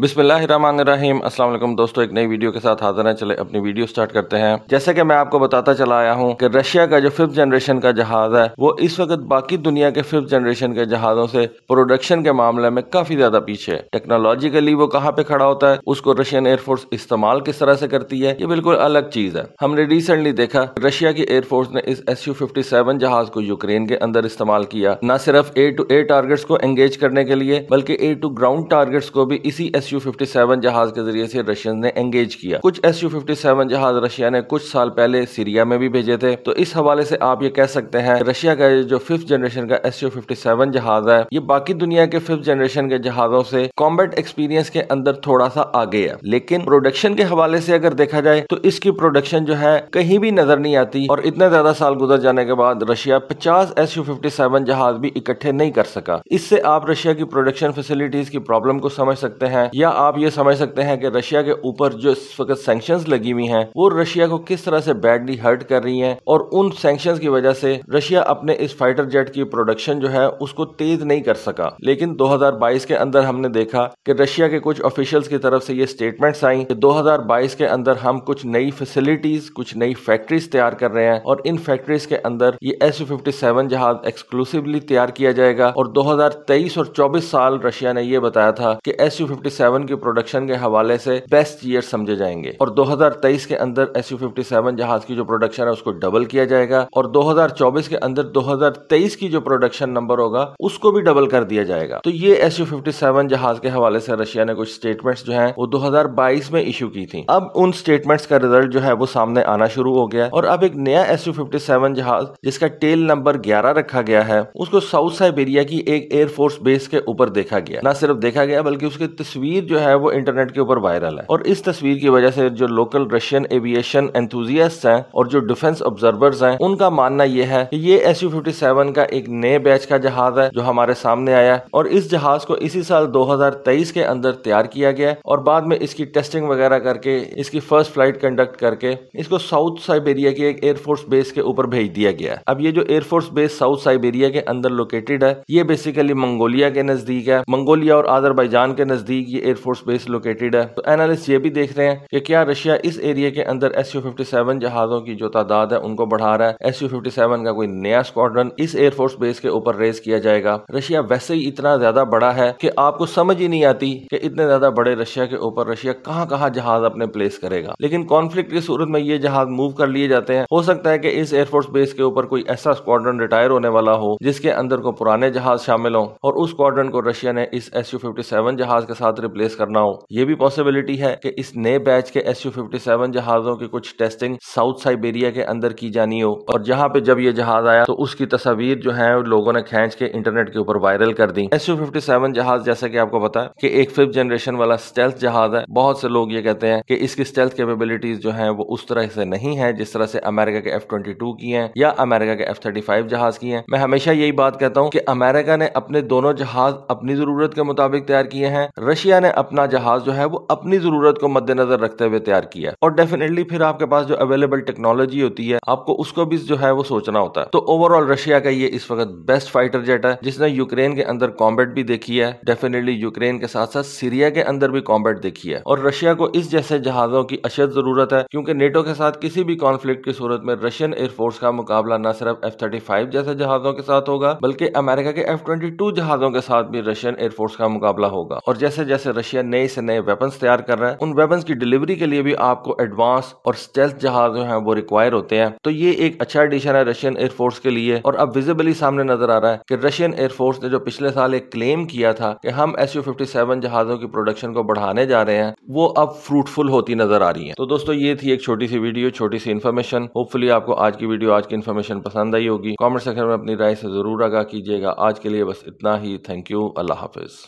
बिस्मिल्लाहिर्रहमानिर्रहीम अस्सलाम वालेकुम दोस्तों एक नई वीडियो के साथ हाजिर है चले अपनी वीडियो स्टार्ट करते हैं जैसे कि मैं आपको बताता चला आया हूं कि रशिया का जो फिफ्थ जनरेशन का जहाज है वो इस वक्त बाकी दुनिया के फिफ्थ जनरेशन के जहाजों से प्रोडक्शन के मामले में काफी ज्यादा पीछे टेक्नोलॉजिकली वो कहाँ पे खड़ा होता है उसको रशियन एयरफोर्स इस्तेमाल किस तरह से करती है ये बिल्कुल अलग चीज है हमने रिसेंटली देखा रशिया की एयरफोर्स ने इस एस यू फिफ्टी सेवन जहाज को यूक्रेन के अंदर इस्तेमाल किया न सिर्फ ए टू ए टारगेट्स को एंगेज करने के लिए बल्कि ए टू ग्राउंड टारगेट्स को भी इसी एस यू फिफ्टी सेवन जहाज के जरिए से रशियन ने एंगेज किया कुछ एस यू फिफ्टी सेवन जहाज रशिया ने कुछ साल पहले सीरिया में भी भेजे थे तो इस हवाले से आप ये कह सकते हैं रशिया का जो फिफ्थ जनरेशन का एस यू फिफ्टी सेवन जहाज है ये बाकी दुनिया के फिफ्थ जनरेशन के जहाजों से कॉम्बैट एक्सपीरियंस के अंदर थोड़ा सा आगे है लेकिन प्रोडक्शन के हवाले से अगर देखा जाए तो इसकी प्रोडक्शन जो है कहीं भी नजर नहीं आती और इतने ज्यादा साल गुजर जाने के बाद रशिया पचास एस यू फिफ्टी सेवन जहाज भी इकट्ठे नहीं कर सका इससे आप रशिया की प्रोडक्शन फैसिलिटीज की प्रॉब्लम को समझ सकते हैं या आप ये समझ सकते हैं कि रशिया के ऊपर जो इस वक्त सेंक्शन लगी हुई हैं वो रशिया को किस तरह से बैडली हर्ट कर रही हैं और उन सेंक्शन की वजह से रशिया अपने इस फाइटर जेट की प्रोडक्शन जो है उसको तेज नहीं कर सका लेकिन 2022 के अंदर हमने देखा कि रशिया के कुछ ऑफिशियल्स की तरफ से ये स्टेटमेंट्स आई कि 2022 के अंदर हम कुछ नई फैसिलिटीज कुछ नई फैक्ट्रीज तैयार कर रहे हैं और इन फैक्ट्रीज के अंदर ये एस जहाज एक्सक्लूसिवली तैयार किया जाएगा और दो और चौबीस साल रशिया ने ये बताया था कि एस 57 की प्रोडक्शन के हवाले से बेस्ट ईयर समझे जाएंगे और 2023 के अंदर एस यू जहाज की जो प्रोडक्शन है उसको डबल किया जाएगा और 2024 के अंदर 2023 की जो प्रोडक्शन नंबर होगा उसको भी डबल कर दिया जाएगा तो ये एस यू जहाज के हवाले से रशिया ने कुछ स्टेटमेंट्स जो है वो 2022 में इशू की थी अब उन स्टेटमेंट्स का रिजल्ट जो है वो सामने आना शुरू हो गया और अब एक नया एस यू जहाज जिसका टेल नंबर ग्यारह रखा गया है उसको साउथ साइबेरिया की एक एयरफोर्स बेस के ऊपर देखा गया ना सिर्फ देखा गया बल्कि उसकी तस्वीर तस्वीर जो है वो इंटरनेट के ऊपर वायरल है और इस तस्वीर की वजह से जो लोकल रशियन एविएशन एंथुजियास्ट हैं और जो डिफेंस ऑब्जर्वर्स हैं उनका मानना यह है कि ये एस यू फिफ्टी सेवन का एक नए बैच का जहाज है जो हमारे सामने आया है और इस जहाज को इसी साल दो हजार तेईस के अंदर तैयार किया गया और बाद में इसकी टेस्टिंग वगैरह करके इसकी फर्स्ट फ्लाइट कंडक्ट करके इसको साउथ साइबेरिया के एक एयरफोर्स बेस के ऊपर भेज दिया गया है अब ये जो एयरफोर्स बेस साउथ साइबेरिया के अंदर लोकेटेड है ये बेसिकली मंगोलिया के नजदीक है मंगोलिया और आजरबाइजान के नजदीक ये एयरफोर्स बेस लोकेटेड है तो एनालिस्ट ये भी देख रहे हैं कि क्या रशिया इस एरिया के अंदर एस यू फिफ्टी सेवन जहाजों की जो तादाद है उनको बढ़ा रहा है एस यू फिफ्टी सेवन का कोई नया स्क्वाड्रन इस एयरफोर्स बेस के ऊपर रेस किया जाएगा रशिया वैसे ही इतना ज्यादा बड़ा है कि आपको समझ ही नहीं आती कि इतने ज्यादा बड़े रशिया के ऊपर रशिया कहाँ कहाँ जहाज अपने प्लेस करेगा लेकिन कॉन्फ्लिक्ट की सूरत में ये जहाज मूव कर लिए जाते हैं हो सकता है कि इस एयरफोर्स बेस के ऊपर कोई ऐसा स्क्वाड्रन रिटायर होने वाला हो जिसके अंदर को पुराने जहाज शामिल हों और उस स्क्वाड्रन को रशिया ने इस एस यू फिफ्टी सेवन जहाज के साथ रिप्लेस करना हो ये भी पॉसिबिलिटी है कि इस नए बैच के एस यू फिफ्टी सेवन जहाजों की कुछ टेस्टिंग साउथ साइबेरिया के अंदर की जानी हो और जहाँ पे जब ये जहाज आया तो उसकी तस्वीर जो है लोगों ने खेच के इंटरनेट के ऊपर वायरल कर दी एस यू फिफ्टी सेवन जहाज जैसा कि आपको पता है कि एक फिफ्थ जनरेशन वाला स्टेल्थ जहाज है बहुत से लोग ये कहते हैं कि इसकी स्टेल्थ केपेबिलिटीज जो है वो उस तरह से नहीं है जिस तरह से अमेरिका के एफ ट्वेंटी टू की है या अमेरिका के एफ थर्टी फाइव जहाज की है मैं हमेशा यही बात कहता हूँ कि अमेरिका ने अपने दोनों जहाज अपनी जरूरत के मुताबिक तैयार किए हैं रशिया इंडिया ने अपना जहाज जो है वो अपनी जरूरत को मद्देनजर रखते हुए तैयार किया और डेफिनेटली फिर आपके पास जो अवेलेबल टेक्नोलॉजी होती है आपको उसको भी जो है वो सोचना होता है तो ओवरऑल रशिया का ये इस वक्त बेस्ट फाइटर जेट है जिसने यूक्रेन के अंदर कॉम्बेट भी देखी है डेफिनेटली यूक्रेन के साथ साथ सीरिया के अंदर भी कॉम्बेट देखी है और रशिया को इस जैसे जहाजों की अशद जरूरत है क्योंकि नेटो के साथ किसी भी कॉन्फ्लिक्ट की सूरत में रशियन एयरफोर्स का मुकाबला न सिर्फ एफ थर्टी फाइव जैसे जहाजों के साथ होगा बल्कि अमेरिका के एफ ट्वेंटी टू जहाजों के साथ भी रशियन एयरफोर्स का मुकाबला होगा और जैसे जैसे से रशिया नए से नए वेपन्स तैयार कर रहा है उन वेपन्स की डिलीवरी के लिए भी आपको एडवांस और स्टेल्थ जहाज जो है वो रिक्वायर होते हैं तो ये एक अच्छा एडिशन है रशियन एयरफोर्स के लिए और अब विजिबली सामने नजर आ रहा है कि रशियन एयरफोर्स ने जो पिछले साल एक क्लेम किया था कि हम एस यू जहाजों की प्रोडक्शन को बढ़ाने जा रहे हैं वो अब फ्रूटफुल होती नजर आ रही है तो दोस्तों ये थी एक छोटी सी वीडियो छोटी सी इन्फॉर्मेशन होपफुली आपको आज की वीडियो आज की इन्फॉर्मेशन पसंद आई होगी कॉमेंट सेक्शन में अपनी राय से जरूर आगा कीजिएगा आज के लिए बस इतना ही थैंक यू अल्लाह हाफिज